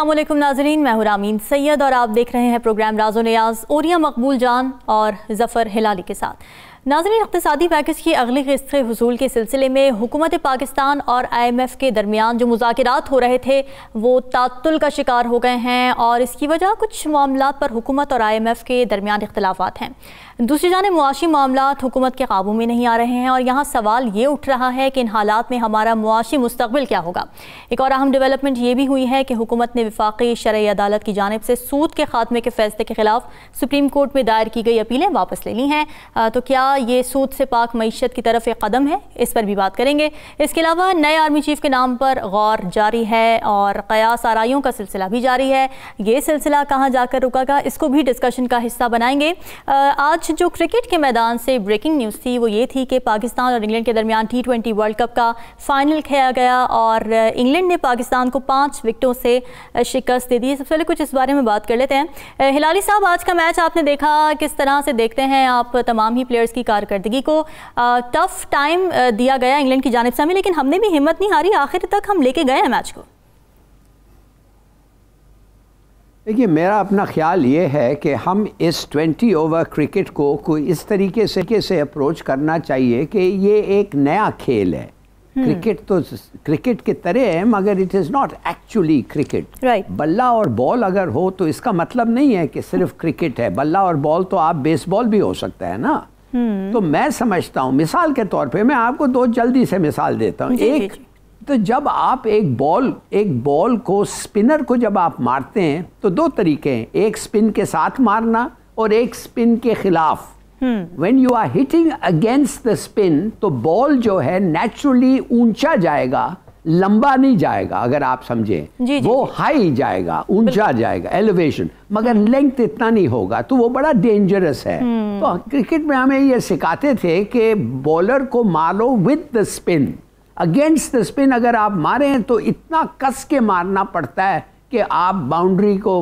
अल्लाम नाजरीन मैं हुरामीन सैयद और आप देख रहे हैं प्रोग्राम राजो नयाज ओरिया मकबूल जान और जफ़र हिलाली के साथ नाजरीन इकतदी पैकेज की अगली किस्त के वसूल के सिलसिले में हुकूमत पाकिस्तान और आई एम एफ़ के दरमियान जो मुजात हो रहे थे वो तातुल का शिकार हो गए हैं और इसकी वजह कुछ मामला पर हुकूमत और आई एम एफ़ के दरमियान इख्तलाफात हैं दूसरी जानब मुआशी मामला हुकूमत के काबू में नहीं आ रहे हैं और यहाँ सवाल ये उठ रहा है कि इन हालात में हमारा मुआशी मुस्तबिल क्या होगा एक और अहम डेवलपमेंट ये भी हुई है कि हुकूमत ने विफाक़ी शरय अदालत की जानब से सूद के खात्मे के फैसले के खिलाफ सुप्रीम कोर्ट में दायर की गई अपीलें वापस ले ली हैं तो क्या ये सूद से पाक मीशत की तरफ एक कदम है इस पर भी बात करेंगे इसके अलावा नए आर्मी चीफ के नाम पर गौर जारी है और कयास आरइयों का सिलसिला भी जारी है ये सिलसिला कहाँ जाकर रुका इसको भी डिस्कशन का हिस्सा बनाएंगे आज जो क्रिकेट के मैदान से ब्रेकिंग न्यूज़ थी वो ये थी कि पाकिस्तान और इंग्लैंड के दरमियान टी ट्वेंटी वर्ल्ड कप का फाइनल खेला गया और इंग्लैंड ने पाकिस्तान को पाँच विकटों से शिकस्त दे दी सबसे पहले कुछ इस बारे में बात कर लेते हैं हिलाली साहब आज का मैच आपने देखा किस तरह से देखते हैं आप तमाम ही प्लेयर्स की कारकर्दगी को टफ़ टाइम दिया गया इंग्लैंड की जानब से हमें लेकिन हमने भी हिम्मत नहीं हारी आखिर तक हम लेके गए हैं मैच को देखिए मेरा अपना ख्याल ये है कि हम इस 20 ओवर क्रिकेट को कोई इस तरीके से कैसे अप्रोच करना चाहिए कि ये एक नया खेल है हम्म। क्रिकेट तो क्रिकेट के तरह है मगर it is not actually cricket right बल्ला और बॉल अगर हो तो इसका मतलब नहीं है कि सिर्फ क्रिकेट है बल्ला और बॉल तो आप बेसबॉल भी हो सकता है ना हम्म। तो मैं समझता हूँ मिसाल के तौर पे मैं आपको दो जल्दी से मिसाल देता हूँ एक जी, जी. तो जब आप एक बॉल एक बॉल को स्पिनर को जब आप मारते हैं तो दो तरीके हैं एक स्पिन के साथ मारना और एक स्पिन के खिलाफ when you are hitting against the spin तो बॉल जो है नेचुरली ऊंचा जाएगा लंबा नहीं जाएगा अगर आप समझे वो हाई जाएगा ऊंचा जाएगा एलिवेशन मगर लेंथ हम्म। इतना नहीं होगा तो वो बड़ा डेंजरस है हम्म। तो क्रिकेट में हमें ये सिखाते थे कि बॉलर को मारो with the spin against the spin अगर आप मारें तो इतना कस के मारना पड़ता है कि आप बाउंड्री को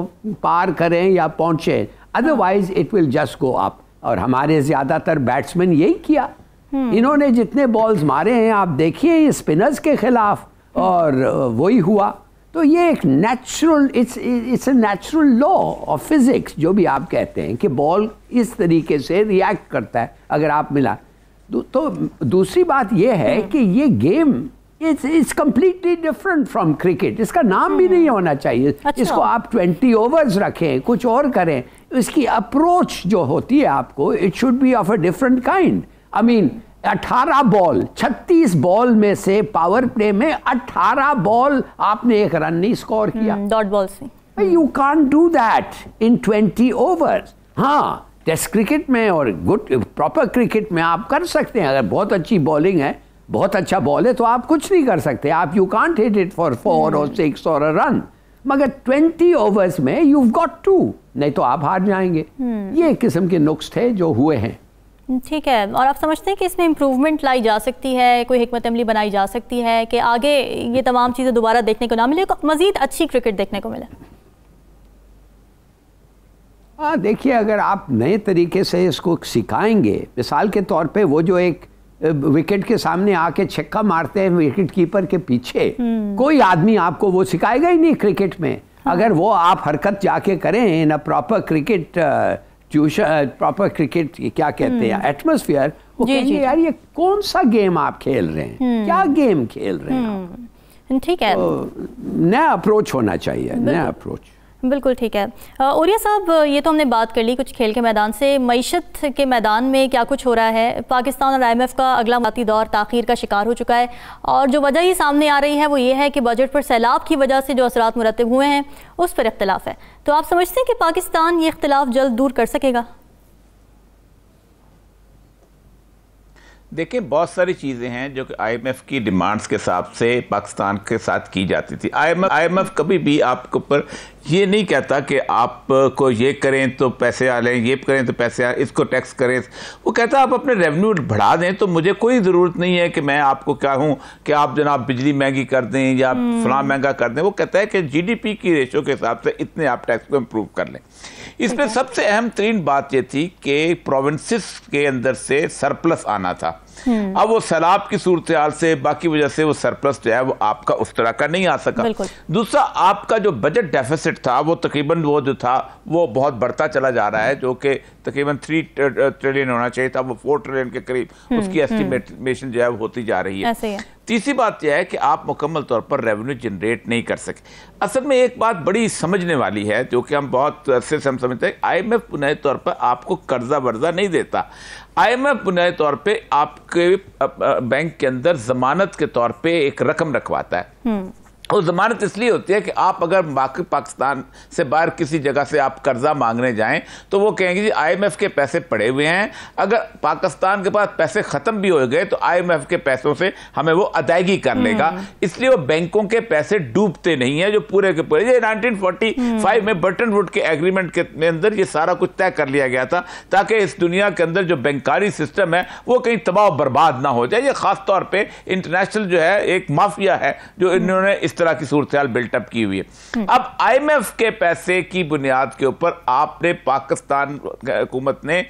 पार करें या पहुंचे otherwise it will just go up और हमारे ज़्यादातर बैट्समैन यही किया हम्म। इन्होंने जितने बॉल्स मारे हैं आप देखिए ये स्पिनर्स के खिलाफ हम्म। और वही हुआ तो ये एक natural it's it's a natural law of physics जो भी आप कहते हैं कि बॉल इस तरीके से रिएक्ट करता है अगर आप मिला दू, तो दूसरी बात यह है हम्म। कि ये game it's it's completely different from cricket इसका नाम भी हम्म। नहीं होना चाहिए अच्छा। इसको आप ट्वेंटी ओवर्स रखें कुछ और करें इसकी अप्रोच जो होती है आपको it should be of a different kind I mean अठारह बॉल छत्तीस बॉल में से पावर प्ले में अठारह बॉल आपने एक रन नहीं स्कोर किया डॉट हम्म, बॉल से you can do that in twenty overs हाँ टेस्ट क्रिकेट में और गुड प्रॉपर क्रिकेट में आप कर सकते हैं अगर बहुत अच्छी बॉलिंग है बहुत अच्छा बॉल है तो आप कुछ नहीं कर सकते आप you can't hit it for four और सिक्स और अ रन मगर ट्वेंटी ओवर्स में यू गॉट टू नहीं तो आप हार जाएंगे hmm. ये किस्म के नुक्स थे जो हुए हैं ठीक है और आप समझते हैं कि इसमें इम्प्रूवमेंट लाई जा सकती है कोई हमत अमली बनाई जा सकती है कि आगे ये तमाम चीज़ें दोबारा देखने को ना मिले मज़ीद अच्छी क्रिकेट देखने को मिले हाँ देखिए अगर आप नए तरीके से इसको सिखाएंगे मिसाल के तौर पे वो जो एक विकेट के सामने आके छक्का मारते हैं विकेट कीपर के पीछे हम्म। कोई आदमी आपको वो सिखाएगा ही नहीं क्रिकेट में हाँ। अगर वो आप हरकत जाके करें in a proper cricket tuition proper cricket क्या कहते हैं एटमोसफियर हम्म। वो जी, जी, यार ये कौन सा गेम आप खेल रहे हैं हम्म। क्या गेम खेल रहे हैं ठीक है तो, नया अप्रोच होना चाहिए नया अप्रोच बिल्कुल ठीक है औरिया साहब ये तो हमने बात कर ली कुछ खेल के मैदान से मीशत के मैदान में क्या कुछ हो रहा है पाकिस्तान और आईएमएफ का अगला माती दौर ताखिर का शिकार हो चुका है और जो वजह ये सामने आ रही है वो ये है कि बजट पर सैलाब की वजह से जो असरात मुरतब हुए हैं उस पर इख्तलाफ है तो आप समझते हैं कि पाकिस्तान ये इख्तलाफ जल्द दूर कर सकेगा देखिए बहुत सारी चीज़ें हैं जो कि आईएमएफ की डिमांड्स के हिसाब से पाकिस्तान के साथ की जाती थी आईएमएफ आईएमएफ कभी भी आपके ऊपर ये नहीं कहता कि आपको ये करें तो पैसे आ लें ये करें तो पैसे आ इसको टैक्स करें वो कहता आप अपने रेवेन्यू बढ़ा दें तो मुझे कोई ज़रूरत नहीं है कि मैं आपको क्या हूँ कि आप जनाब बिजली महंगी कर दें या हम्म। फलां महंगा कर दें वो कहता है कि जीडीपी की रेशो के हिसाब से इतने आप टैक्स को इम्प्रूव कर लें इसमें अच्छा। सबसे अहम तरीन बात यह थी कि प्रोविंसेस के अंदर से सरप्लस आना था हम्म। अब वो सैलाब की सूरत से बाकी वजह से वो सरप्लस जो है वो आपका उस तरह का नहीं आ सका दूसरा आपका जो बजट डेफिसिट था वो तकरीबन वो जो था वो बहुत बढ़ता चला जा रहा है जो कि तकरीबन थ्री ट्रिलियन होना चाहिए था वो फोर ट्रिलियन के करीब हम्म, उसकी एस्टिमेशन हम्म। जो है वो होती जा रही है तीसरी बात यह है कि आप मुकम्मल तौर पर रेवेन्यू जनरेट नहीं कर सके असल में एक बात बड़ी समझने वाली है जो कि हम बहुत अरसे से हम समझते हैं आई एम एफ बुनियादी तौर पर आपको कर्जा वर्जा नहीं देता आई एम एफ बुनियादी तौर पर आपके बैंक के अंदर जमानत के तौर पर एक रकम रखवाता है हम्म। और ज़मानत इसलिए होती है कि आप अगर बाकी पाकिस्तान से बाहर किसी जगह से आप कर्ज़ा मांगने जाएं तो वो कहेंगे जी आईएमएफ के पैसे पड़े हुए हैं अगर पाकिस्तान के पास पैसे ख़त्म भी हो गए तो आईएमएफ के पैसों से हमें वो अदायगी कर हम्म। लेगा इसलिए वो बैंकों के पैसे डूबते नहीं हैं जो पूरे के पूरे ये नाइनटीन में हम्म। बर्टन वुड के एग्रीमेंट के अंदर ये सारा कुछ तय कर लिया गया था ताकि इस दुनिया के अंदर जो बैंकारी सिस्टम है वो कहीं तबाह बर्बाद ना हो जाए ये खासतौर पर इंटरनेशनल जो है एक माफिया है जो हम्म। इन्होंने इस तरह की सूरत बिल्टअप की हुई है अब आईएमएफ के पैसे की बुनियाद के ऊपर आपने पाकिस्तान हुकूमत ने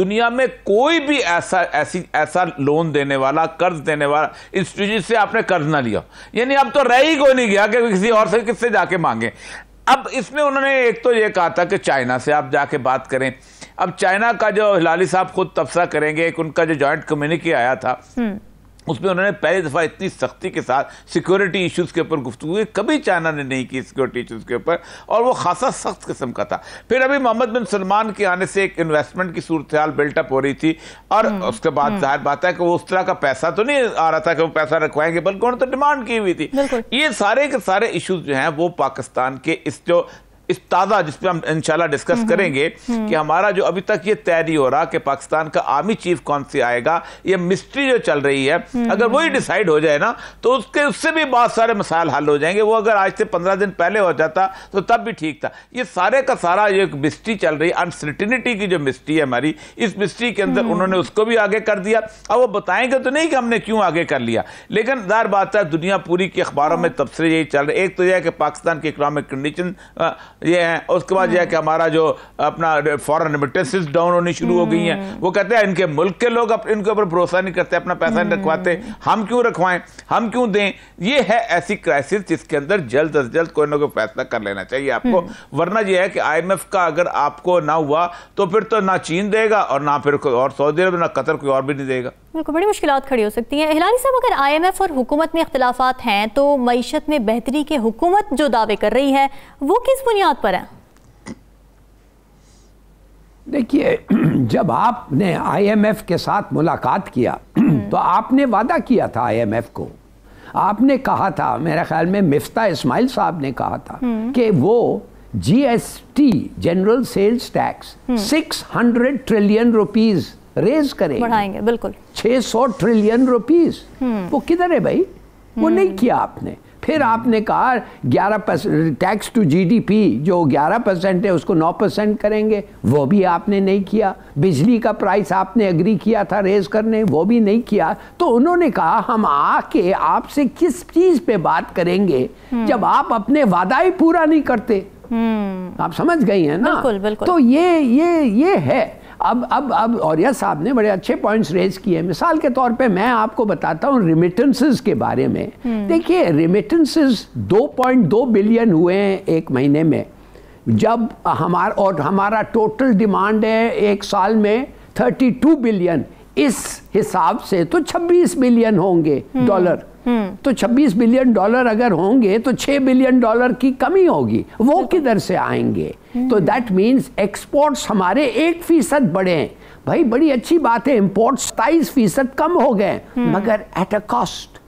दुनिया में कोई भी ऐसा ऐसी ऐसा लोन देने वाला कर्ज देने वाला इंस्टीट्यूशन से आपने कर्ज ना लिया यानी अब तो रह ही कोई नहीं गया कि किसी और से किससे जाके मांगे अब इसमें उन्होंने एक तो ये कहा था कि चाइना से आप जाके बात करें अब चाइना का जो हिलाली साहब खुद तबसा करेंगे एक उनका जो जॉइंट कम्युनिकी आया था उसमें उन्होंने पहली दफ़ा इतनी सख्ती के साथ सिक्योरिटी इश्यूज़ के ऊपर गुफ्तु हुई कभी चाइना ने नहीं की सिक्योरिटी इश्यूज़ के ऊपर और वो खासा सख्त किस्म का था फिर अभी मोहम्मद बिन सलमान के आने से एक इन्वेस्टमेंट की सूरत हाल बिल्टअप हो रही थी और हम्म, उसके बाद हम्म। जाहिर बात है कि वो उस तरह का पैसा तो नहीं आ रहा था कि वो पैसा रखवाएंगे बल्कि उन्होंने तो डिमांड की हुई थी ये सारे के सारे इशूज़ जो हैं वो पाकिस्तान के इस जो इस ताज़ा जिस पर हम इंशाल्लाह डिस्कस हम्म, हम्म। करेंगे हम्म। कि हमारा जो अभी तक ये तय नहीं हो रहा कि पाकिस्तान का आर्मी चीफ कौन से आएगा ये मिस्ट्री जो चल रही है अगर वही डिसाइड हो जाए ना तो उसके उससे भी बहुत सारे मसाइल हल हो जाएंगे वो अगर आज से पंद्रह दिन पहले हो जाता तो तब भी ठीक था ये सारे का सारा जो एक मिस्ट्री चल रही अनसर्टिनिटी की जो मिस्ट्री है हमारी इस मिस्ट्री के अंदर उन्होंने उसको भी आगे कर दिया अब वो बताएंगे तो नहीं कि हमने क्यों आगे कर लिया लेकिन दार बात है दुनिया पूरी की अखबारों में हाँ। तबसरे यही चल रहे एक तो यह है कि पाकिस्तान की इकोनॉमिक कंडीशन ये हैं उसके बाद यह है कि हमारा जो अपना फॉरन रेमिटेंसेस डाउन होनी शुरू हो गई हैं वो कहते हैं इनके मुल्क के लोग अप, इनके ऊपर भरोसा नहीं करते अपना पैसा नहीं रखवाते हम क्यों रखवाएं हम क्यों दें ये है ऐसी क्राइसिस जिसके अंदर जल्द अज जल्द कोई ना कोई फैसला कर लेना चाहिए आपको हम्म। वरना यह है कि आई का अगर आपको ना हुआ तो फिर तो ना चीन देगा और ना फिर कोई और सऊदी अरब ना कतर कोई और भी नहीं देगा बिल्कुल बड़ी मुश्किल खड़ी हो सकती हैं हिलानी साहब अगर आई एम एफ और हुकूमत में अख्तिलाफ़ हैं तो मीशत में बेहतरी के हुकूमत जो दावे कर रही है वो किस बुनियाद पर है देखिए जब आपने आईएमएफ के साथ मुलाकात किया तो आपने वादा किया था आईएमएफ को आपने कहा था मेरे ख्याल में मिफ्ता इस्माइल साहब ने कहा था हम्म। कि वो GST general sales tax 600 trillion rupees raise करेंगे बढ़ाएंगे बिल्कुल 600 ट्रिलियन रुपीस वो किधर है भाई वो हम्म। नहीं किया आपने फिर आपने कहा 11 परसेंट टैक्स टू जीडीपी जो 11 परसेंट है उसको 9 परसेंट करेंगे वो भी आपने नहीं किया बिजली का प्राइस आपने एग्री किया था रेज करने वो भी नहीं किया तो उन्होंने कहा हम आके आपसे किस चीज़ पे बात करेंगे हम्म। जब आप अपने वादा ही पूरा नहीं करते हम्म। आप समझ गई हैं ना बिल्कुल, बिल्कुल। तो ये ये ये है अब अब अब औरिया साहब ने बड़े अच्छे पॉइंट्स रेज किए मिसाल के तौर पे मैं आपको बताता हूँ रिमिटेंसेस के बारे में हम्म। देखिए रिमिटेंसेस 2.2 बिलियन हुए हैं एक महीने में जब हमारा और हमारा टोटल डिमांड है एक साल में 32 बिलियन इस हिसाब से तो 26 बिलियन होंगे डॉलर हम्म। हम्म। तो 26 बिलियन डॉलर अगर होंगे तो 6 बिलियन डॉलर की कमी होगी वो किधर से आएंगे हम्म। तो दैट मीन्स एक्सपोर्ट्स हमारे एक फीसद बढ़े भाई बड़ी अच्छी बात है इम्पोर्ट सताइस फीसद कम हो गए हम्म। मगर एट अ कॉस्ट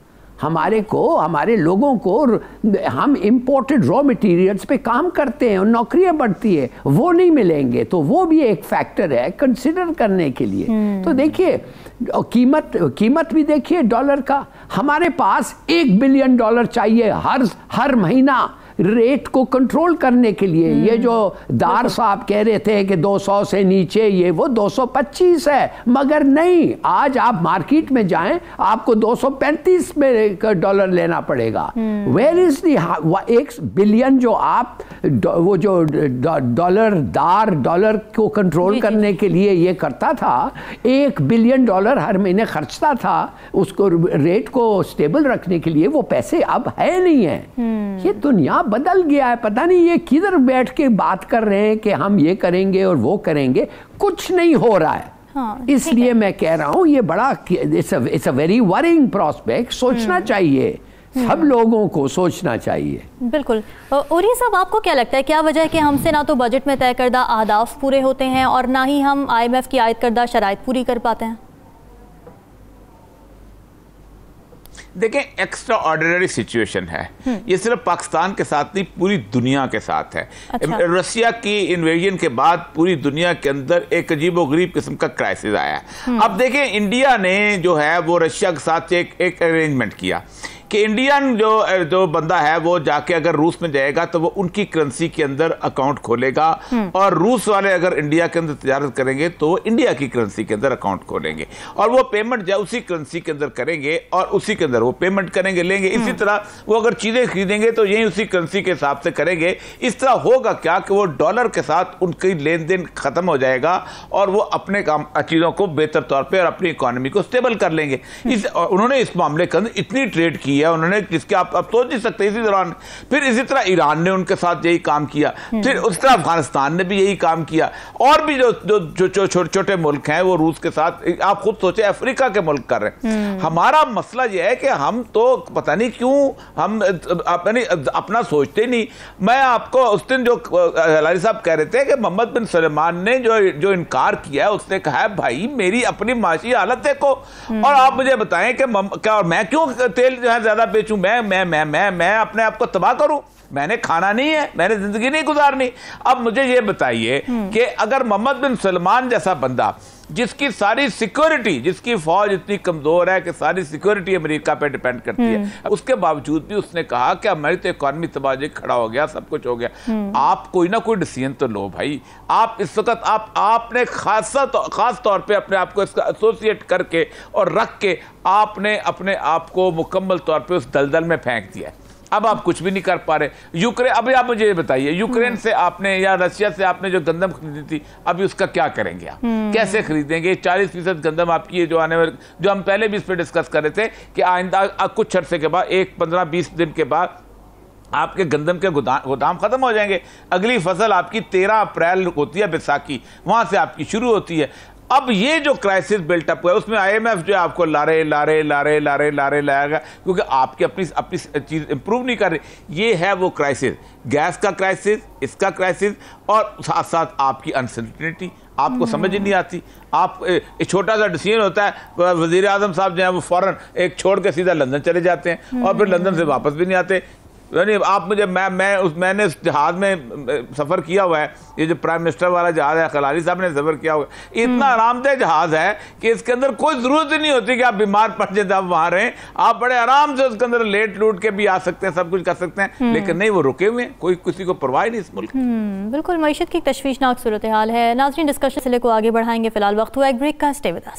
हमारे को हमारे लोगों को हम इम्पोर्टेड रॉ मटेरियल्स पे काम करते हैं और नौकरियां बढ़ती है वो नहीं मिलेंगे तो वो भी एक फैक्टर है कंसिडर करने के लिए तो हम्म। देखिए कीमत कीमत भी देखिए डॉलर का हमारे पास एक बिलियन डॉलर चाहिए हर हर महीना रेट को कंट्रोल करने के लिए हम्म। ये जो दार साहब कह रहे थे कि 200 से नीचे ये वो 225 है मगर नहीं आज आप मार्केट में जाएं आपको 235 में डॉलर लेना पड़ेगा वेर इज दी एक बिलियन जो आप वो जो डॉलर दार डॉलर को कंट्रोल करने के लिए ये करता था एक बिलियन डॉलर हर महीने खर्चता था उसको रेट को स्टेबल रखने के लिए वो पैसे अब है नहीं है हम्म। ये दुनिया यहाँ बदल गया है पता नहीं ये किधर बैठ के बात कर रहे हैं कि हम ये करेंगे और वो करेंगे कुछ नहीं हो रहा है हाँ, इसलिए मैं कह रहा हूँ ये बड़ा it's a very worrying prospect सोचना हम्म। चाहिए हम्म। सब लोगों को सोचना चाहिए बिल्कुल और ये सब आपको क्या लगता है क्या वजह है कि हमसे ना तो बजट में तय करदा आदाफ पूरे होते हैं और ना ही हम आईएमएफ की आयद करदा शराय पूरी कर पाते हैं देखें एक्स्ट्रा ऑर्डिनरी सिचुएशन है हम्म। ये सिर्फ पाकिस्तान के साथ नहीं पूरी दुनिया के साथ है अच्छा। रशिया की इन्वेजन के बाद पूरी दुनिया के अंदर एक अजीब गरीब किस्म का क्राइसिस आया हम्म। अब देखें इंडिया ने जो है वो रशिया के साथ एक एक अरेंजमेंट किया कि इंडियन जो जो बंदा है वो जाके अगर रूस में जाएगा तो वो उनकी करेंसी के अंदर अकाउंट खोलेगा हम्म। और रूस वाले अगर इंडिया के अंदर तजारत करेंगे तो वो इंडिया की करेंसी के अंदर अकाउंट खोलेंगे और वो पेमेंट जो उसी करेंसी के अंदर करेंगे और उसी के अंदर वो पेमेंट करेंगे लेंगे इसी हम्म। तरह वो अगर चीज़ें खरीदेंगे तो यही उसी करेंसी के हिसाब से करेंगे इस तरह होगा क्या कि वो डॉलर के साथ उनकी लेन देन ख़त्म हो जाएगा और वो अपने काम चीज़ों को बेहतर तौर पर अपनी इकोनॉमी को स्टेबल कर लेंगे इस उन्होंने इस मामले के अंदर इतनी ट्रेड की है किया उन्होंने जिसके आप अब सोच नहीं सकते इसी दौरान फिर इसी तरह ईरान ने उनके साथ यही काम किया हम्म। फिर उस तरह अफगानिस्तान ने भी यही काम किया और भी जो जो जो छोटे छोटे मुल्क हैं वो रूस के साथ आप खुद सोचे अफ्रीका के मुल्क कर रहे हैं हम्म। हमारा मसला यह है कि हम तो पता नहीं क्यों हम अपनी अपना सोचते नहीं मैं आपको उस दिन जो हलारी साहब कह रहे थे कि मोहम्मद बिन सलमान ने जो जो इनकार किया है उसने कहा है भाई मेरी अपनी माशी हालत देखो हम्म। और आप मुझे बताएं कि क्या और मैं क्यों तेल जो है ज़्यादा बेचूँ मैं मैं मैं मैं मैं अपने आप को तबाह करूं मैंने खाना नहीं है मैंने ज़िंदगी नहीं गुजारनी अब मुझे ये बताइए हम्म। कि अगर मोहम्मद बिन सलमान जैसा बंदा जिसकी सारी सिक्योरिटी जिसकी फौज इतनी कमजोर है कि सारी सिक्योरिटी अमेरिका पे डिपेंड करती है हम्म। उसके बावजूद भी उसने कहा कि हमारी तो इकॉनमी तबाजे खड़ा हो गया सब कुछ हो गया हम्म। आप कोई ना कोई डिसीजन तो लो भाई आप इस वक्त आप आपने खासा तो, खास तौर पे अपने आप को इसका एसोसिएट करके और रख के आपने अपने आप को मुकम्मल तौर पर उस दलदल में फेंक दिया है अब आप कुछ भी नहीं कर पा रहे यूक्रेन अभी आप मुझे ये बताइए यूक्रेन से आपने या रशिया से आपने जो गंदम खरीदी थी अभी उसका क्या करेंगे आप हम्म। कैसे खरीदेंगे चालीस फीसद गंदम आपकी जो आने वाले जो हम पहले भी इस पर डिस्कस कर रहे थे कि आइंदा कुछ अरसे के बाद एक पंद्रह बीस दिन के बाद आपके गंदम के गोदाम ख़त्म हो जाएंगे अगली फसल आपकी तेरह अप्रैल होती है बैसाखी वहाँ से आपकी शुरू होती है अब ये जो क्राइसिस बिल्टअप हुआ उसमें आईएमएफ जो है आपको लारे लारे लारे लारे लारे लाया गया क्योंकि आपकी अपनी अपनी चीज़ इंप्रूव नहीं कर रही ये है वो क्राइसिस गैस का क्राइसिस इसका क्राइसिस और साथ साथ आपकी अनसर्टिनिटी आपको समझ ही नहीं आती आप एक छोटा सा डिसीजन होता है वजीर आजम साहब जो है वो फ़ौरन एक छोड़ के सीधा लंदन चले जाते हैं और फिर लंदन से वापस भी नहीं आते यानी आप मुझे मैं मैं उस मैंने उस जहाज़ में सफ़र किया हुआ है ये जो प्राइम मिनिस्टर वाला जहाज़ है खलारी साहब ने सफ़र किया हुआ है इतना हम्म। आरामदेह जहाज़ है कि इसके अंदर कोई ज़रूरत ही नहीं होती कि आप बीमार पड़ जाए आप वहां रहें आप बड़े आराम से उसके अंदर लेट लूट के भी आ सकते हैं सब कुछ कर सकते हैं हम्म। लेकिन नहीं वो रुके हुए हैं कोई किसी को परवाह नहीं इस मुल्क हम्म, बिल्कुल मीशत की तशवीशनाक सूरत हाल है नाजरीन डिस्कशन सिले को आगे बढ़ाएंगे फिलहाल वक्त हुआ एक ब्रेक का स्टे विद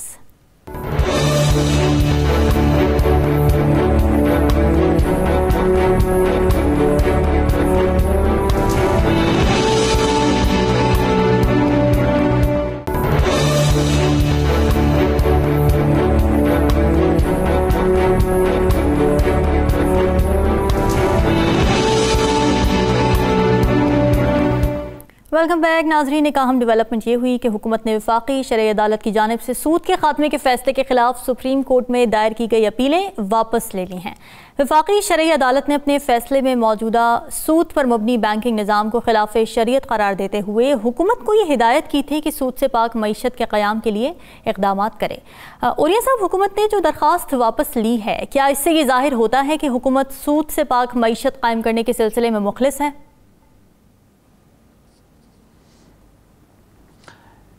वेलकम बैक नाजरीन कहा हम डेवलपमेंट ये हुई कि हुकूमत ने विफाकी शरय अदालत की जानब से सूद के खात्मे के फैसले के खिलाफ सुप्रीम कोर्ट में दायर की गई अपीलें वापस ले ली हैं विफाकी शरय अदालत ने अपने फैसले में मौजूदा सूद पर मबनी बैंकिंग निज़ाम को खिलाफ शरीय करार देते हुए हुकूमत को ये हिदायत की थी कि सूद से पाक मीशत के क़्याम के लिए इकदाम करे और यह साहब हुकूमत ने जो दरख्वास्त वापस ली है क्या इससे ये जाहिर होता है कि हुकूमत सूद से पाक मीशत कायम करने के सिलसिले में मुखलिस है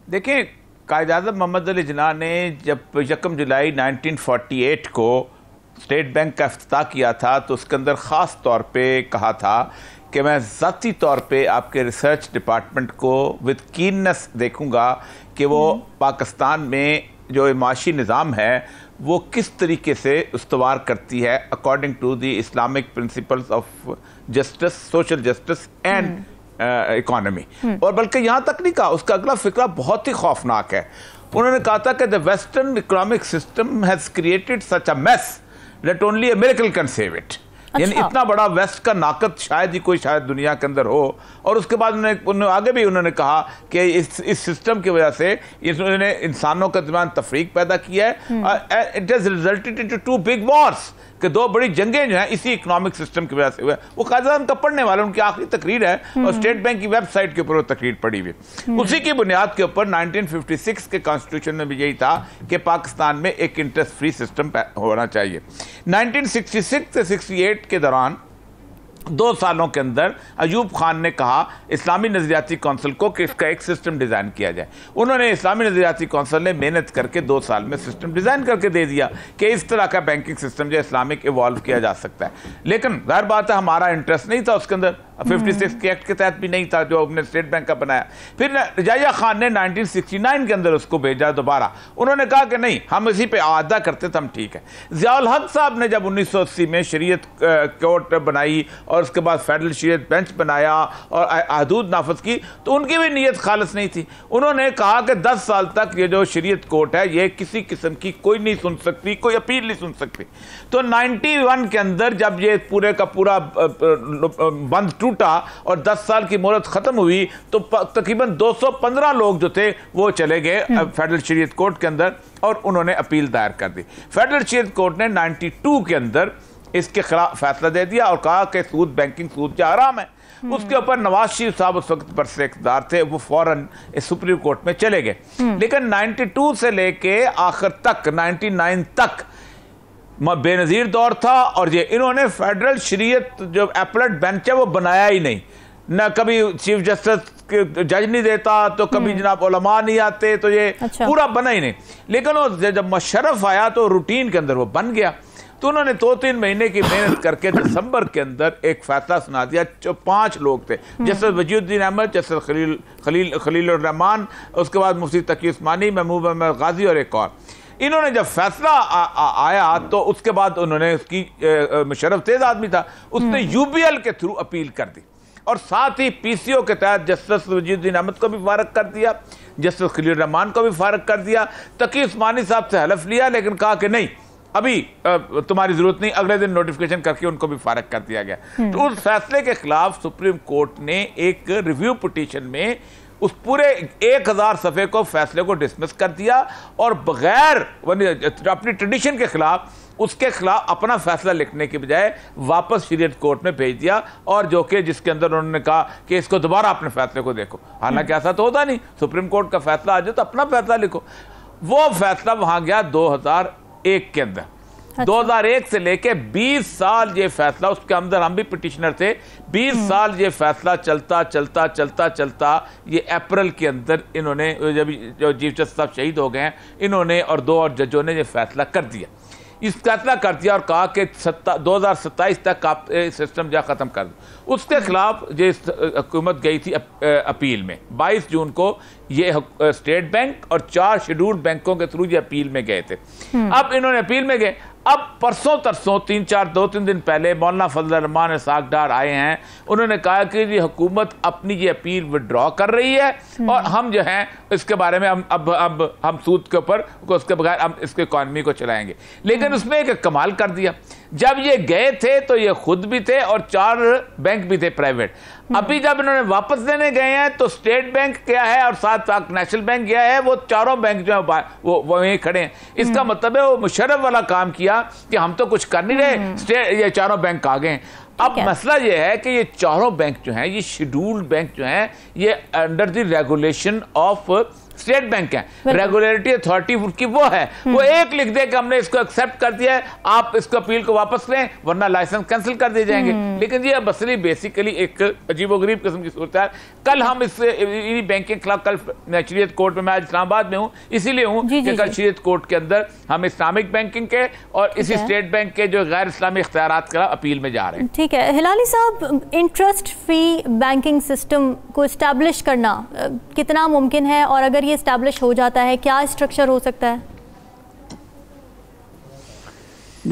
देखें कायद अजम मोहम्मद अली जना ने जब यकम जुलाई 1948 को स्टेट बैंक का अफ्ताह किया था तो उसके अंदर ख़ास तौर पे कहा था कि मैं ज़ाती तौर पे आपके रिसर्च डिपार्टमेंट को विद कीननेस देखूंगा कि वो हम्म। पाकिस्तान में जो माशी निज़ाम है वो किस तरीके से उसवार करती है according to the Islamic principles of justice social justice and economy और बल्कि यहाँ तक नहीं कहा उसका अगला फिक्रा बहुत ही खौफनाक है उन्होंने कहा था कि the western economic system has created such a mess let only a can save it अच्छा। यानी इतना बड़ा वेस्ट का नाकत शायद ही कोई शायद दुनिया के अंदर हो और उसके बाद उन्होंने आगे भी उन्होंने कहा कि इस इस सिस्टम की वजह से इन्होंने इंसानों के दरमियान तफरीक पैदा किया है it has resulted into two big wars कि दो बड़ी जंगें जो हैं इसी इकोनॉमिक सिस्टम की वजह से हुए वो काजी का पढ़ने वाले उनकी आखिरी तकरीर है और स्टेट हम्म। बैंक की वेबसाइट के ऊपर वो तकरीर पड़ी हुई उसी की बुनियाद के ऊपर 1956 के कॉन्स्टिट्यूशन में भी यही था कि पाकिस्तान में एक इंटरेस्ट फ्री सिस्टम होना चाहिए 1966 से एट के दौरान दो सालों के अंदर अयूब खान ने कहा इस्लामी नजरियाती कौंसिल को कि इसका एक सिस्टम डिज़ाइन किया जाए उन्होंने इस्लामी नजरियाती कौंसिल ने मेहनत करके दो साल में सिस्टम डिज़ाइन करके दे दिया कि इस तरह का बैंकिंग सिस्टम जो इस्लामिक इवॉल्व किया जा सकता है लेकिन गैर बात है हमारा इंटरेस्ट नहीं था उसके अंदर फिफ्टी हम्म। सिक्स के एक्ट के तहत भी नहीं था जो हमने स्टेट बैंक का बनाया फिर रजाया खान ने नाइनटीन सिक्सटी नाइन के अंदर उसको भेजा दोबारा उन्होंने कहा कि नहीं हम इसी पे आदा करते तो हम ठीक है जियाल हक साहब ने जब उन्नीस सौ अस्सी में शरीय कोर्ट बनाई और और उसके बाद फेडरल शरीत बेंच बनाया और अहदूद नाफज की तो उनकी भी नीयत खालस नहीं थी उन्होंने कहा कि दस साल तक ये जो शरीत कोर्ट है ये किसी किस्म की कोई नहीं सुन सकती कोई अपील नहीं सुन सकती तो 91 के अंदर जब ये पूरे का पूरा बंद टूटा और 10 साल की मोहरत ख़त्म हुई तो तकरीबन 215 लोग जो थे वो चले गए हम्म। फेडरल शरीत कोर्ट के अंदर और उन्होंने अपील दायर कर दी फेडरल शरीत कोर्ट ने टू के अंदर इसके खिलाफ फैसला दे दिया और कहा कि सूद बैंकिंग सूद जो आराम है उसके हम्म। ऊपर नवाज शरीफ साहब उस वक्त बरसे इकदार थे वो फौरन सुप्रीम कोर्ट में चले गए हम्म। लेकिन 92 से लेके आखिर तक 99 तक बेनज़ीर दौर था और ये इन्होंने फेडरल शरीयत जो एपलेट बेंच है वो बनाया ही नहीं ना कभी चीफ जस्टिस जज नहीं देता तो कभी हम्म। जनाब उलमा नहीं आते तो ये अच्छा। पूरा बना ही नहीं लेकिन वो जब मशरफ आया तो रूटीन के अंदर वो बन गया तो उन्होंने दो तीन महीने की मेहनत करके दिसंबर के अंदर एक फैसला सुना दिया जो पांच लोग थे हम्म। जस्टिस वजीउद्दीन अहमद जस्टिस खलील खलील खलीलरहमान उसके बाद मुफ्ती तकी उस्मानी महमूब अहमद गाजी और एक और इन्होंने जब फैसला आ, आ, आया तो उसके बाद उन्होंने उसकी मुशरफ तेज आदमी था उसने यूबीएल हम्म। के थ्रू अपील कर दी और साथ ही पीसीओ के तहत जस्टिस वजीउद्दीन अहमद को भी फारग कर दिया जस्टिस खलील रहमान को भी फारग कर दिया तकी उस्मानी साहब से हलफ लिया लेकिन कहा कि नहीं अभी तुम्हारी जरूरत नहीं अगले दिन नोटिफिकेशन करके उनको भी फारग कर दिया गया हम्म। तो उस फैसले के खिलाफ सुप्रीम कोर्ट ने एक रिव्यू पिटिशन में उस पूरे एक हज़ार सफ़े को फैसले को डिसमिस कर दिया और बगैर अपनी ट्रेडिशन के खिलाफ उसके खिलाफ अपना फैसला लिखने के बजाय वापस सीरियट कोर्ट में भेज दिया और जो कि जिसके अंदर उन्होंने कहा कि इसको दोबारा अपने फैसले को देखो हालांकि हम्म। ऐसा तो होता नहीं सुप्रीम कोर्ट का फैसला आ जाए तो अपना फैसला लिखो वो फैसला वहां गया दो हज़ार एक के अंदर अच्छा। 2001 से लेके 20 साल ये फैसला उसके अंदर हम भी पिटिशनर थे 20 हम्म। साल ये फैसला चलता चलता चलता चलता ये अप्रैल के अंदर इन्होंने जब जो चीफ जस्टिस साहब शहीद हो गए हैं इन्होंने और दो और जजों ने ये फैसला कर दिया इस फैसला कर दिया और कहा कि दो हज़ार सत्ताईस तक आप सिस्टम जो ख़त्म कर दो उसके खिलाफ जो हुकूमत गई थी अपील में बाईस जून को ये स्टेट बैंक और चार शेड्यूल्ड बैंकों के थ्रू ये अपील में गए थे हम्म। अब इन्होंने अपील में गए अब परसों तरसों तीन चार दो तीन दिन पहले मौलाना फजल रमान सागडार आए हैं उन्होंने कहा कि ये हुकूमत अपनी ये अपील विड्रॉ कर रही है हम्म। और हम जो हैं इसके बारे में हम अब अब हम सूद के ऊपर उसके बगैर हम इसके इकानमी को चलाएंगे लेकिन हम्म। उसमें एक कमाल कर दिया जब ये गए थे तो ये खुद भी थे और चार बैंक भी थे प्राइवेट हम्म। अभी जब इन्होंने वापस लेने गए हैं तो स्टेट बैंक क्या है और साथ साथ नेशनल बैंक क्या है वो चारों बैंक जो है वो वहीं खड़े हैं इसका हम्म। मतलब है वो मुशरफ वाला काम किया कि हम तो कुछ कर नहीं रहे हम्म। स्टेट ये चारों बैंक आ गए अब मसला ये है कि ये चारों बैंक जो हैं ये शेड्यूल्ड बैंक जो हैं ये under the regulation of state bank है रेगुलेटरी अथॉरिटी की वो है वो हम्म। एक लिख दे कि हमने इसको एक्सेप्ट कर दिया है आप इसको अपील को वापस लें वरना लाइसेंस कैंसिल कर दिए जाएंगे हम्म। लेकिन ये मसली बेसिकली एक अजीबोगरीब किस्म की सूरत है कल हम इस बैंक के खिलाफ कल शरीयत कोर्ट में मैं इस्लामाबाद में हूँ इसीलिए हूँ कि कल शरीयत कोर्ट के अंदर हम इस्लामिक बैंकिंग के और इसी स्टेट बैंक के जो गैर इस्लामी इख्तियार का अपील में जा रहे हैं ठीक है हिलाली साहब इंटरेस्ट फ्री बैंकिंग सिस्टम को इस्टेब्लिश करना कितना मुमकिन है और अगर ये इस्टेब्लिश हो जाता है क्या स्ट्रक्चर हो सकता है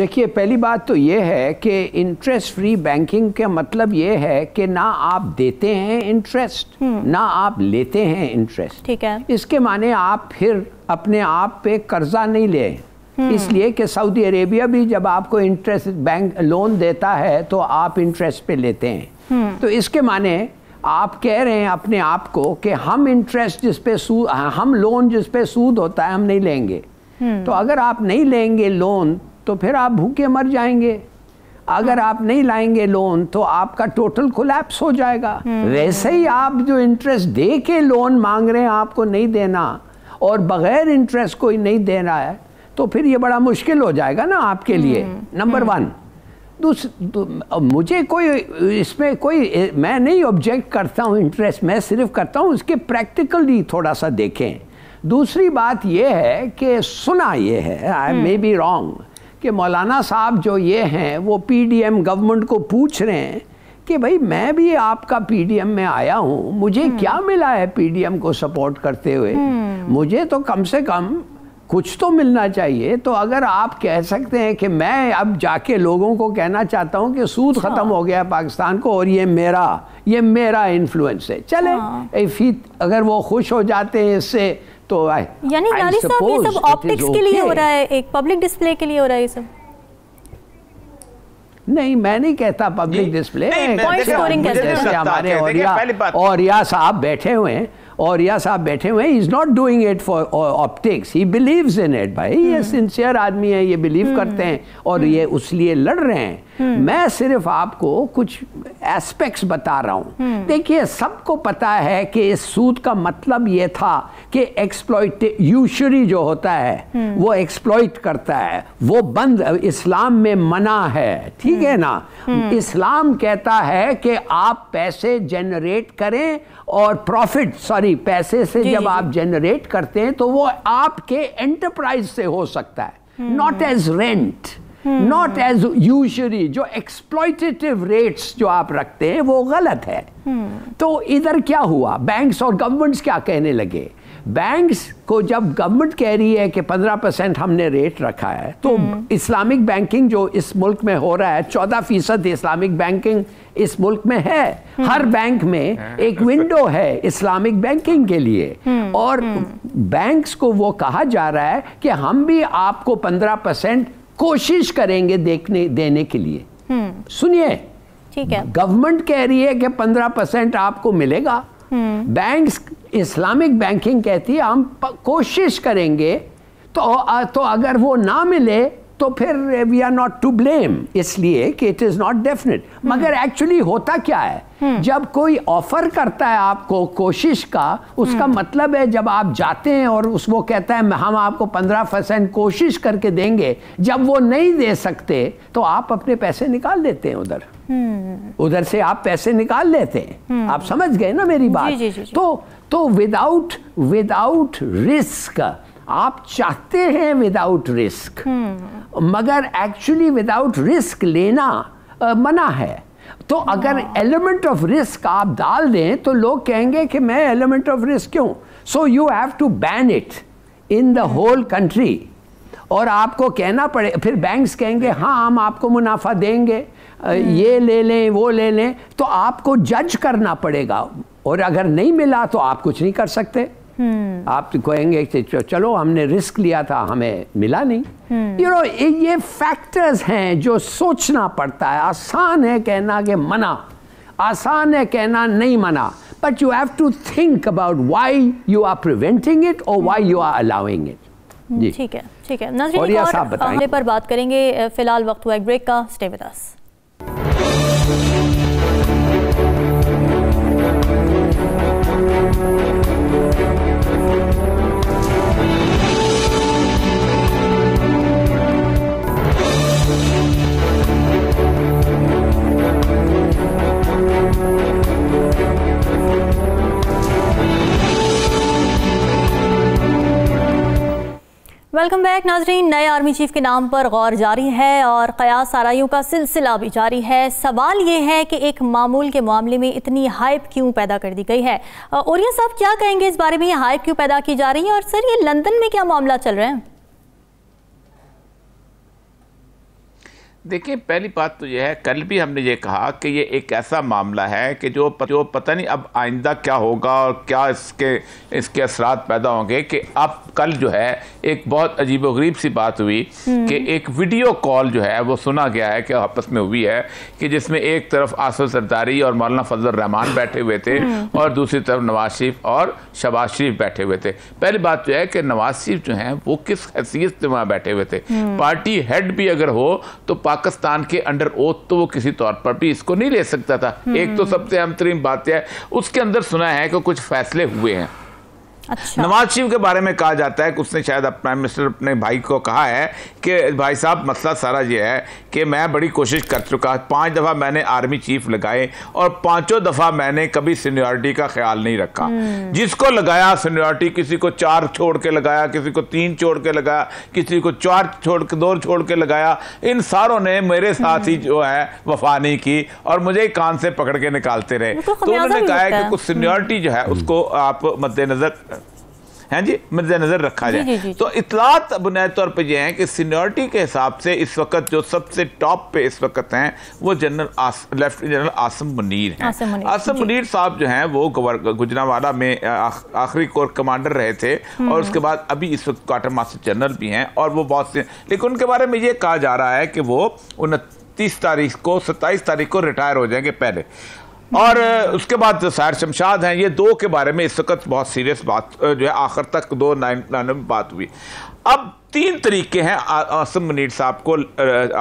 देखिए पहली बात तो ये है कि इंटरेस्ट फ्री बैंकिंग का मतलब ये है कि ना आप देते हैं इंटरेस्ट हम्म। ना आप लेते हैं इंटरेस्ट ठीक है इसके माने आप फिर अपने आप पे कर्जा नहीं ले हम्म। इसलिए कि सऊदी अरेबिया भी जब आपको इंटरेस्ट बैंक लोन देता है तो आप इंटरेस्ट पे लेते हैं हम्म। तो इसके माने आप कह रहे हैं अपने आप को कि हम इंटरेस्ट जिस पे सूद हम लोन जिस पे सूद होता है हम नहीं लेंगे हम्म। तो अगर आप नहीं लेंगे लोन तो फिर आप भूखे मर जाएंगे अगर हाँ। आप नहीं लाएंगे लोन तो आपका टोटल कोलैप्स हो जाएगा हम्म। वैसे ही आप जो इंटरेस्ट दे के लोन मांग रहे हैं आपको नहीं देना और बगैर इंटरेस्ट कोई नहीं दे रहा है तो फिर ये बड़ा मुश्किल हो जाएगा ना आपके लिए नंबर हम्म। वन मुझे कोई इसमें कोई मैं नहीं ऑब्जेक्ट करता हूँ इंटरेस्ट मैं सिर्फ करता हूँ उसके प्रैक्टिकली थोड़ा सा देखें दूसरी बात यह है कि सुना यह है आई मे बी रॉन्ग कि मौलाना साहब जो ये हैं वो पीडीएम गवर्नमेंट को पूछ रहे हैं कि भाई मैं भी आपका पीडीएम में आया हूँ मुझे हम्म। क्या मिला है पीडीएम को सपोर्ट करते हुए हम्म। मुझे तो कम से कम कुछ तो मिलना चाहिए तो अगर आप कह सकते हैं कि मैं अब जाके लोगों को कहना चाहता हूँ कि सूद हाँ। ख़त्म हो गया पाकिस्तान को और ये मेरा ये मेरा इन्फ्लुएंस है चले हाँ। अगर वो खुश हो जाते हैं इससे तो यानी यानी ये सब ऑप्टिक्स के लिए हो रहा है एक पब्लिक डिस्प्ले के लिए हो रहा है ये सब नहीं मैं नहीं कहता पब्लिक डिस्प्ले पॉइंट स्कोरिंग हमारे और साहब बैठे हुए हैं और या साहब बैठे हुए is not doing it for optics he believes in it भाई ये सिंसियर hmm. आदमी है ये बिलीव hmm. करते हैं और hmm. ये उस लिए लड़ रहे हैं मैं सिर्फ आपको कुछ एस्पेक्ट्स बता रहा हूँ देखिए सबको पता है कि इस सूद का मतलब ये था कि एक्सप्लॉइट यूशरी जो होता है वो एक्सप्लॉइट करता है वो बंद इस्लाम में मना है ठीक है ना इस्लाम कहता है कि आप पैसे जनरेट करें और प्रॉफिट सॉरी पैसे से जब आप जनरेट करते हैं तो वो आपके एंटरप्राइज से हो सकता है not as rent not as usury जो एक्सप्लॉयटेटिव रेट्स जो आप रखते हैं वो गलत है हम्म। तो इधर क्या हुआ बैंक्स और गवर्नमेंट्स क्या कहने लगे बैंक्स को जब गवर्नमेंट कह रही है कि 15 परसेंट हमने रेट रखा है तो इस्लामिक हम्म। बैंकिंग जो इस मुल्क में हो रहा है चौदह फीसद इस्लामिक बैंकिंग इस मुल्क में है हम्म। हर बैंक में हाँ। एक विंडो है इस्लामिक बैंकिंग के लिए हम्म। और बैंक्स को वो कहा जा रहा है कि हम भी आपको 15 परसेंट कोशिश करेंगे देखने देने के लिए सुनिए ठीक है गवर्नमेंट कह रही है कि 15 परसेंट आपको मिलेगा बैंक इस्लामिक बैंकिंग कहती है हम कोशिश करेंगे तो तो अगर वो ना मिले तो फिर we are not to blame इसलिए कि इट इज़ नॉट डेफिनेट मगर एक्चुअली होता क्या है हम्म. जब कोई ऑफर करता है आपको कोशिश का उसका हम्म. मतलब है जब आप जाते हैं और उस वो कहता है हम आपको पंद्रह परसेंट कोशिश करके देंगे जब वो नहीं दे सकते तो आप अपने पैसे निकाल लेते हैं उधर हम्म. उधर से आप पैसे निकाल लेते हैं आप समझ गए ना मेरी बात जी, जी, जी, तो तो विदाउट विदाउट रिस्क आप चाहते हैं विदाउट रिस्क हम्म। मगर एक्चुअली विदाउट रिस्क लेना आ, मना है तो अगर एलिमेंट ऑफ रिस्क आप डाल दें तो लोग कहेंगे कि मैं एलिमेंट ऑफ रिस्क क्यों so you have to ban it in the whole country और आपको कहना पड़े फिर बैंक्स कहेंगे हम्म। हाँ हम आपको मुनाफा देंगे हम्म। ये ले लें वो ले लें तो आपको जज करना पड़ेगा और अगर नहीं मिला तो आप कुछ नहीं कर सकते हम्म। आप तो कहेंगे कि चलो हमने रिस्क लिया था हमें मिला नहीं यू हम्म। नो ये फैक्टर्स हैं जो सोचना पड़ता है आसान है कहना कि मना आसान है कहना नहीं मना but you have to think about why you are preventing it और why you are allowing it ठीक है ठीक है और पर बात करेंगे फिलहाल वक्त हुआ एक ब्रेक का stay with us welcome back नाजरीन नए आर्मी चीफ के नाम पर गौर जारी है और कयास साराइयों का सिलसिला भी जारी है सवाल ये है कि एक मामूल के मामले में इतनी हाइप क्यों पैदा कर दी गई है और ये सब क्या कहेंगे इस बारे में ये हाइप क्यों पैदा की जा रही है और सर ये लंदन में क्या मामला चल रहा है देखिए पहली बात तो यह है कल भी हमने ये कहा कि ये एक ऐसा मामला है कि जो प, जो पता नहीं अब आइंदा क्या होगा और क्या इसके इसके असरात पैदा होंगे कि अब कल जो है एक बहुत अजीब गरीब सी बात हुई हम्म। कि एक वीडियो कॉल जो है वो सुना गया है कि आपस में हुई है कि जिसमें एक तरफ आसफ सरदारी और मौलाना फजल रहमान बैठे हुए थे हम्म। और दूसरी तरफ नवाज शरीफ और शबाज शरीफ बैठे हुए थे पहली बात तो यह है कि नवाज शरीफ जो है वो किस हैसियत से वहाँ बैठे हुए थे हम्म। पार्टी हेड भी अगर हो तो पाकिस्तान के अंडर ओथ तो वो किसी तौर पर भी इसको नहीं ले सकता था एक तो हम्म। सबसे अहम तरीन बात यह है उसके अंदर सुना है कि कुछ फैसले हुए हैं अच्छा। नवाज शरीफ के बारे में कहा जाता है कि उसने शायद प्राइम मिनिस्टर अपने भाई को कहा है कि भाई साहब मसला सारा यह है कि मैं बड़ी कोशिश कर चुका पांच दफ़ा मैंने आर्मी चीफ लगाए और पांचों दफ़ा मैंने कभी सीनियरिटी का ख्याल नहीं रखा हम्म। जिसको लगाया सीनियरिटी किसी को चार छोड़ के लगाया किसी को तीन छोड़ के लगाया किसी को चार छोड़ के दो छोड़ के लगाया इन सारों ने मेरे साथ ही हम्म। जो है वफा नहीं की और मुझे कान से पकड़ के निकालते रहे तो, तो उन्होंने कहा है कि कुछ सीनियरिटी हम्म। जो है उसको आप मद्देनजर हैं जी मद्द नज़र रखा जाए तो इतलात बुनियाद तौर पर यह है कि सीनियरिटी के हिसाब से इस वक्त जो सबसे टॉप पे इस वक्त हैं वो general lieutenant general Asim Munir हैं आसम मुनीर साहब जो हैं वो गुजरावाला में आखिरी कोर कमांडर रहे थे हम्म। और उसके बाद अभी इस वक्त क्वार्टर मास्टर जनरल भी हैं और वो बहुत से लेकिन उनके बारे में ये कहा जा रहा है कि वो उनतीस तारीख को सत्ताईस तारीख को रिटायर हो जाएंगे पहले और उसके बाद सैर शमशाद हैं ये दो के बारे में इस वक्त बहुत सीरियस बात जो है आखिर तक दो नाइन में बात हुई अब तीन तरीके हैं आसम मनीर साहब को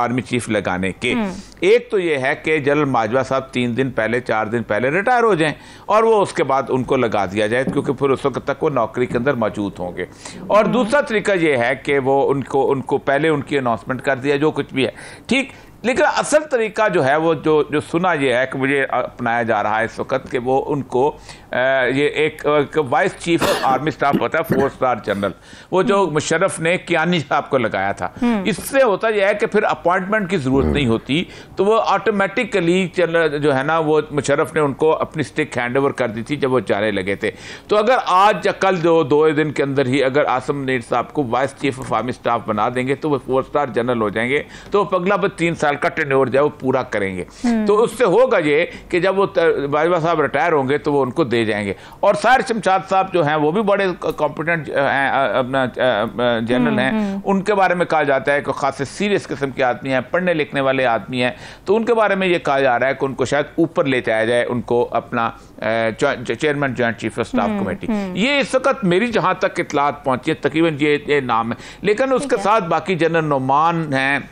आर्मी चीफ लगाने के हम्म। एक तो ये है कि जनरल माजवा साहब तीन दिन पहले चार दिन पहले रिटायर हो जाएं और वो उसके बाद उनको लगा दिया जाए क्योंकि फिर उस वक्त तक वो नौकरी के अंदर मौजूद होंगे और दूसरा तरीका ये है कि वो उनको उनको पहले उनकी अनाउंसमेंट कर दिया जो कुछ भी है ठीक लेकिन असल तरीका जो है वो जो जो सुना ये है कि मुझे अपनाया जा रहा है इस वक्त कि वो उनको ये एक, vice chief of army staff होता है फोर स्टार जनरल वो जो हम्म। मुशरफ ने कियानी साहब को लगाया था हम्म। इससे होता यह है कि फिर अपॉइंटमेंट की ज़रूरत हम्म। नहीं होती तो वो ऑटोमेटिकली जो है ना वो मुशरफ ने उनको अपनी स्टिक हैंड ओवर कर दी थी जब वो जाने लगे थे तो अगर आज या कल दो दो दिन के अंदर ही अगर आसम नीर साहब को vice chief of army staff बना देंगे तो वो फोर स्टार जनरल हो जाएंगे तो पगला पर तीन साल का ओवर जो है वो पूरा करेंगे तो उससे होगा ये कि जब वो बाजवा साहब रिटायर होंगे तो वो उनको दे चले जाएंगे और सार शमशाद साहब जो हैं वो भी बड़े कॉम्पिटेंट हैं अपना जनरल हम्म, हैं हम्म। उनके बारे में कहा जाता है कि खास सीरियस किस्म के आदमी हैं पढ़ने लिखने वाले आदमी हैं तो उनके बारे में ये कहा जा रहा है कि उनको शायद ऊपर ले जाया जाए उनको अपना chairman joint chief of staff committee ये इस वक्त मेरी जहाँ तक इतलात पहुँची है तकरीबन ये, ये नाम है लेकिन उसके साथ बाकी जनरल नुमान हैं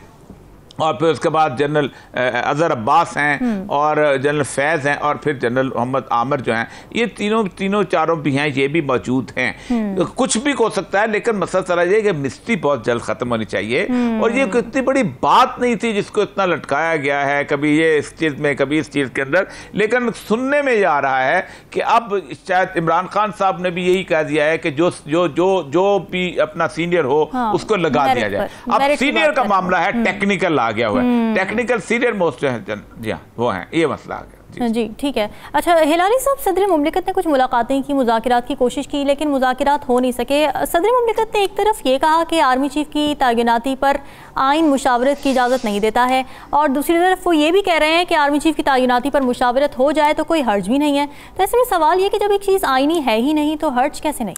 और फिर उसके बाद जनरल अजहर अब्बास हैं हम्म। और जनरल फैज़ हैं और फिर जनरल मोहम्मद आमिर जो हैं ये तीनों तीनों चारों भी हैं ये भी मौजूद हैं तो कुछ भी हो सकता है लेकिन मसला चला ये कि मिस्ट्री बहुत जल्द ख़त्म होनी चाहिए हम्म। और ये इतनी बड़ी बात नहीं थी जिसको इतना लटकाया गया है कभी ये इस चीज़ में कभी इस चीज़ के अंदर लेकिन सुनने में ये आ रहा है कि अब शायद इमरान खान साहब ने भी यही कह दिया है कि जो जो जो जो भी अपना सीनियर हो हाँ, उसको लगा दिया जाए अब सीनियर का मामला है टेक्निकल आ आ गया हुआ है टेक्निकल सीनियर मोस्ट जो है जी हाँ वो हैं ये मसला आ गया जी ठीक है अच्छा हिलाली साहब सदर ममलिकत ने कुछ मुलाकातें की मुजात की कोशिश की लेकिन मुजात हो नहीं सके सदर ममलिकत ने एक तरफ ये कहा कि आर्मी चीफ की तैनाती पर आइन मुशावरत की इजाज़त नहीं देता है और दूसरी तरफ वो ये भी कह रहे हैं कि आर्मी चीफ की तैनाती पर मुशावरत हो जाए तो कोई हर्ज भी नहीं है तो ऐसे में सवाल ये कि जब एक चीज़ आइनी है ही नहीं तो हर्ज कैसे नहीं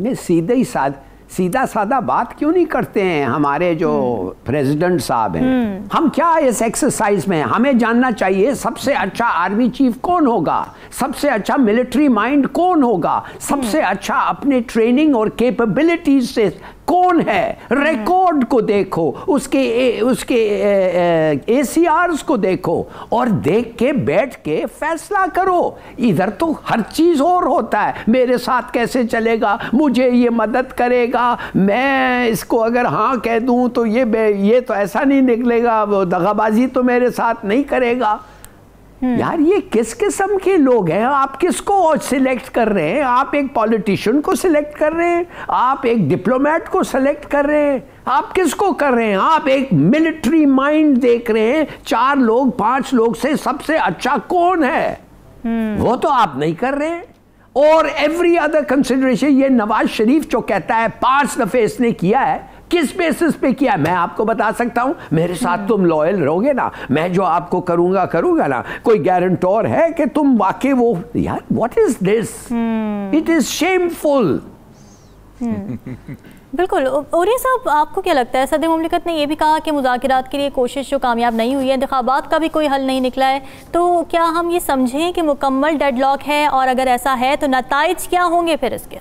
नहीं सीधे ही साथ सीधा साधा बात क्यों नहीं करते हैं हमारे जो प्रेसिडेंट साहब हैं हम्म। हम क्या इस एक्सरसाइज में हमें जानना चाहिए सबसे अच्छा आर्मी चीफ कौन होगा सबसे अच्छा मिलिट्री माइंड कौन होगा सबसे हम्म। अच्छा अपने ट्रेनिंग और कैपेबिलिटीज से कौन है रिकॉर्ड को देखो उसके ए, उसके ए सी को देखो और देख के बैठ के फैसला करो इधर तो हर चीज़ और होता है मेरे साथ कैसे चलेगा मुझे ये मदद करेगा मैं इसको अगर हाँ कह दूँ तो ये ये तो ऐसा नहीं निकलेगा वो दगाबाजी तो मेरे साथ नहीं करेगा हम्म। यार ये किस किस्म के लोग हैं आप किसको सिलेक्ट कर रहे हैं आप एक पॉलिटिशियन को सिलेक्ट कर रहे हैं आप एक डिप्लोमेट को सिलेक्ट कर रहे हैं आप किसको कर रहे हैं आप एक मिलिट्री माइंड देख रहे हैं चार लोग पांच लोग से सबसे अच्छा कौन है हम्म। वो तो आप नहीं कर रहे हैं और एवरी अदर कंसिडरेशन ये नवाज शरीफ जो कहता है पांच दफे इसने किया है किस बेसिस पे किया मैं आपको बता सकता हूं मेरे साथ तुम लॉयल रहोगे ना मैं जो आपको करूंगा करूंगा ना कोई गारंटोर है कि तुम वाकई वो यार what is this it is shameful बिल्कुल और ये साहब आपको क्या लगता है सदर ममलिकत ने ये भी कहा कि मुजात के लिए कोशिश जो कामयाब नहीं हुई है इंतबात का भी कोई हल नहीं निकला है तो क्या हम ये समझें कि मुकम्मल डेडलॉक है और अगर ऐसा है तो नतज क्या होंगे फिर इसके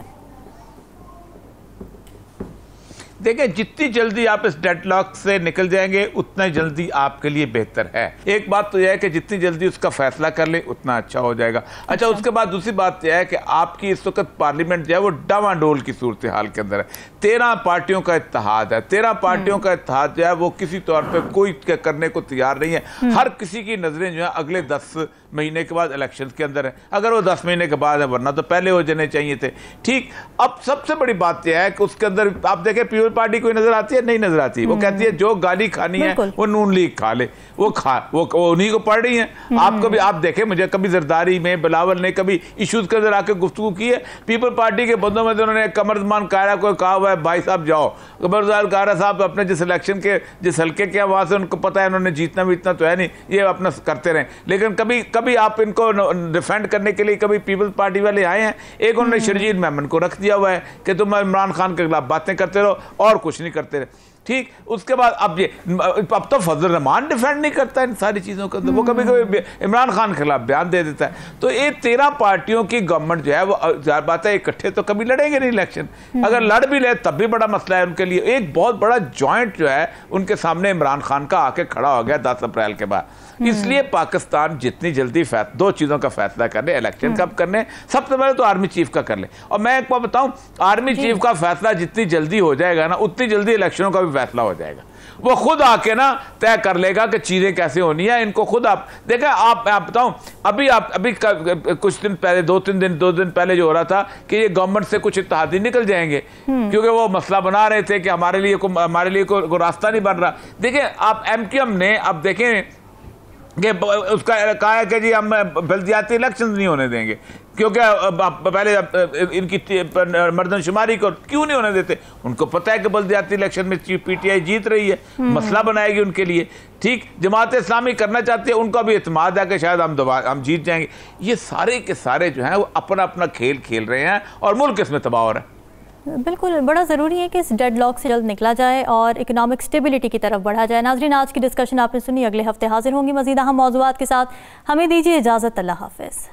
देखें जितनी जल्दी आप इस डेडलॉक से निकल जाएंगे उतना जल्दी आपके लिए बेहतर है एक बात तो यह है कि जितनी जल्दी उसका फैसला कर ले उतना अच्छा हो जाएगा अच्छा, अच्छा। उसके बाद दूसरी बात यह है कि आपकी इस वक्त पार्लियामेंट जो है वो डावाडोल की सूरत हाल के अंदर है तेरह पार्टियों का इतिहाद है तेरह हम्म। पार्टियों का इतिहाद जो है वो किसी तौर पर कोई करने को तैयार नहीं है हम्म। हर किसी की नज़रें जो है अगले दस महीने के बाद इलेक्शन के अंदर है अगर वो दस महीने के बाद है वरना तो पहले हो जाने चाहिए थे ठीक अब सबसे बड़ी बात यह है कि उसके अंदर आप देखें पी पीपल पार्टी कोई नजर आती है नहीं नजर आती वो कहती है हम्म। जो गाली खानी है वो नून लीग खा ले वो खा वो, वो उन्हीं को पढ़ रही है हम्म। आप कभी आप देखें मुझे कभी जरदारी में बिलावल ने कभी इशूज के अंदर आके गुफ्तु की है पीपल पार्टी के बंदों में तो उन्होंने कमरजमान कायरा को कहा हुआ है भाई साहब जाओ कमरजमान कायरा साहब अपने जिस इलेक्शन के जिस हल्के के वहाँ से उनको पता है उन्होंने जीतना भी इतना तो है नहीं ये अपना करते रहे लेकिन कभी कभी आप इनको डिफेंड करने के लिए कभी पीपल्स पार्टी वाले आए हैं एक उन्होंने शर्जील हम्म। मेमन को रख दिया हुआ है कि तुम इमरान खान के खिलाफ बातें करते रहो और कुछ नहीं करते रहे ठीक उसके बाद अब ये अब तो फजल रहमान डिफेंड नहीं करता इन सारी चीज़ों का वो कभी कभी इमरान खान के खिलाफ बयान दे देता है तो ये तेरह पार्टियों की गवर्नमेंट जो है वो जाहिर बात है इकट्ठे तो कभी लड़ेंगे नहीं इलेक्शन हम्म। अगर लड़ भी ले तब भी बड़ा मसला है उनके लिए एक बहुत बड़ा जॉइंट जो है उनके सामने इमरान खान का आके खड़ा हो गया दस अप्रैल के बाद हम्म। इसलिए पाकिस्तान जितनी जल्दी दो चीज़ों का फैसला कर ले इलेक्शन हम्म। कब करने सबसे पहले तो आर्मी चीफ का कर ले और मैं एक बार बताऊं आर्मी चीफ का फैसला जितनी जल्दी हो जाएगा ना उतनी जल्दी इलेक्शनों का भी फैसला हो जाएगा वो खुद आके ना तय कर लेगा कि चीज़ें कैसे होनी है इनको खुद आप देखा आप आप बताऊं अभी आप अभी कुछ दिन पहले दो तीन दिन दो दिन पहले जो हो रहा था कि ये गवर्नमेंट से कुछ इतिहादी निकल जाएंगे हम्म। क्योंकि वो मसला बना रहे थे कि हमारे लिए को हमारे लिए को, को रास्ता नहीं बन रहा देखें आप एम ने अब देखें कि उसका कहा है कि जी हम बल्दियाती इलेक्शन नहीं होने देंगे क्योंकि पहले इनकी मर्दमशुमारी को क्यों नहीं होने देते उनको पता है कि बल्दियाती इलेक्शन में पीटीआई जीत रही है हम्म। मसला बनाएगी उनके लिए ठीक जमात इस्लामी करना चाहती है उनका भी अतमाद है कि शायद हम दोबारा हम जीत जाएंगे ये सारे के सारे जो हैं वो अपना अपना खेल खेल रहे हैं और मुल्क इसमें तबाह हो रहा है बिल्कुल बड़ा ज़रूरी है कि इस डेड लॉक से जल्द निकला जाए और इकनॉमिक स्टेबिलिटी की तरफ बढ़ा जाए नाजरीन आज की डिस्कशन आपने सुनी अगले हफ्ते हाजिर होंगी मजीद अहम मौजूद के साथ हमें दीजिए इजाज़त अल्लाह हाफिज़